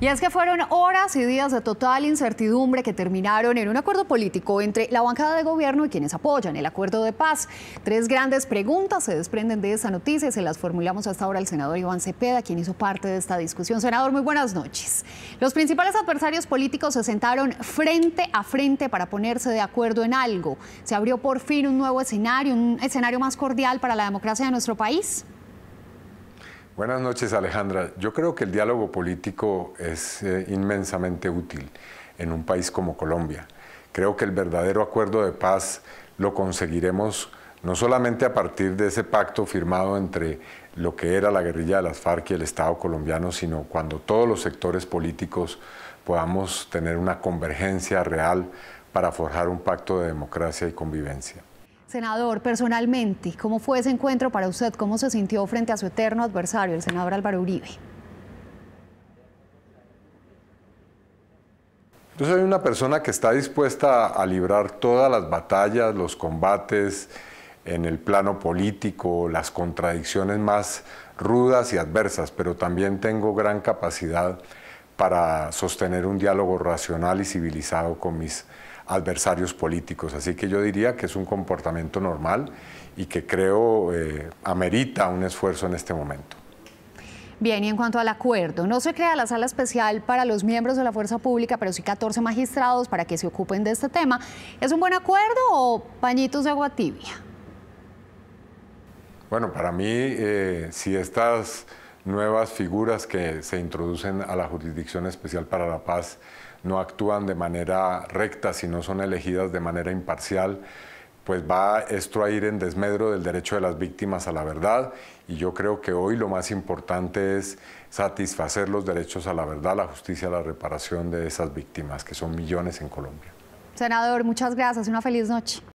Y es que fueron horas y días de total incertidumbre que terminaron en un acuerdo político entre la bancada de gobierno y quienes apoyan el acuerdo de paz. Tres grandes preguntas se desprenden de esa noticia y se las formulamos hasta ahora al senador Iván Cepeda, quien hizo parte de esta discusión. Senador, muy buenas noches. Los principales adversarios políticos se sentaron frente a frente para ponerse de acuerdo en algo. ¿Se abrió por fin un nuevo escenario, un escenario más cordial para la democracia de nuestro país? Buenas noches, Alejandra. Yo creo que el diálogo político es eh, inmensamente útil en un país como Colombia. Creo que el verdadero acuerdo de paz lo conseguiremos no solamente a partir de ese pacto firmado entre lo que era la guerrilla de las FARC y el Estado colombiano, sino cuando todos los sectores políticos podamos tener una convergencia real para forjar un pacto de democracia y convivencia. Senador, personalmente, ¿cómo fue ese encuentro para usted? ¿Cómo se sintió frente a su eterno adversario, el senador Álvaro Uribe? Yo soy una persona que está dispuesta a librar todas las batallas, los combates en el plano político, las contradicciones más rudas y adversas, pero también tengo gran capacidad para sostener un diálogo racional y civilizado con mis adversarios políticos. Así que yo diría que es un comportamiento normal y que creo eh, amerita un esfuerzo en este momento. Bien, y en cuanto al acuerdo, no se crea la sala especial para los miembros de la fuerza pública, pero sí 14 magistrados para que se ocupen de este tema. ¿Es un buen acuerdo o pañitos de agua tibia? Bueno, para mí, eh, si estas nuevas figuras que se introducen a la Jurisdicción Especial para la Paz no actúan de manera recta, no son elegidas de manera imparcial, pues va esto a ir en desmedro del derecho de las víctimas a la verdad y yo creo que hoy lo más importante es satisfacer los derechos a la verdad, la justicia, la reparación de esas víctimas, que son millones en Colombia. Senador, muchas gracias, una feliz noche.